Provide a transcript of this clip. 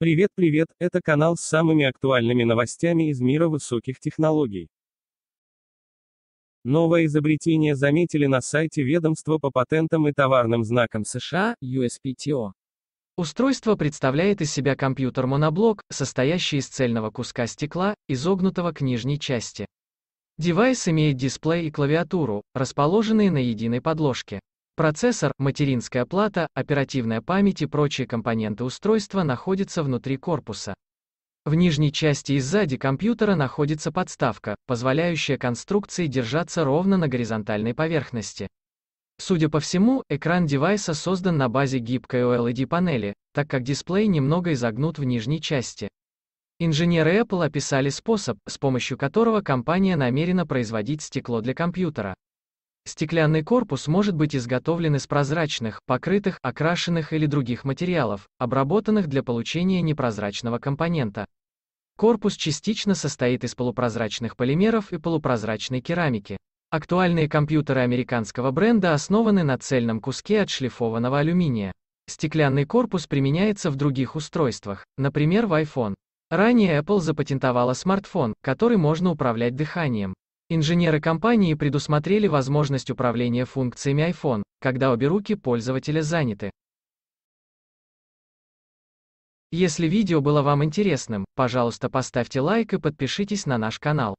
Привет, привет, это канал с самыми актуальными новостями из мира высоких технологий. Новое изобретение заметили на сайте ведомства по патентам и товарным знакам США, USPTO. Устройство представляет из себя компьютер-моноблок, состоящий из цельного куска стекла, изогнутого к нижней части. Девайс имеет дисплей и клавиатуру, расположенные на единой подложке. Процессор, материнская плата, оперативная память и прочие компоненты устройства находятся внутри корпуса. В нижней части и сзади компьютера находится подставка, позволяющая конструкции держаться ровно на горизонтальной поверхности. Судя по всему, экран девайса создан на базе гибкой OLED-панели, так как дисплей немного изогнут в нижней части. Инженеры Apple описали способ, с помощью которого компания намерена производить стекло для компьютера. Стеклянный корпус может быть изготовлен из прозрачных, покрытых, окрашенных или других материалов, обработанных для получения непрозрачного компонента. Корпус частично состоит из полупрозрачных полимеров и полупрозрачной керамики. Актуальные компьютеры американского бренда основаны на цельном куске отшлифованного алюминия. Стеклянный корпус применяется в других устройствах, например в iPhone. Ранее Apple запатентовала смартфон, который можно управлять дыханием. Инженеры компании предусмотрели возможность управления функциями iPhone, когда обе руки пользователя заняты. Если видео было вам интересным, пожалуйста поставьте лайк и подпишитесь на наш канал.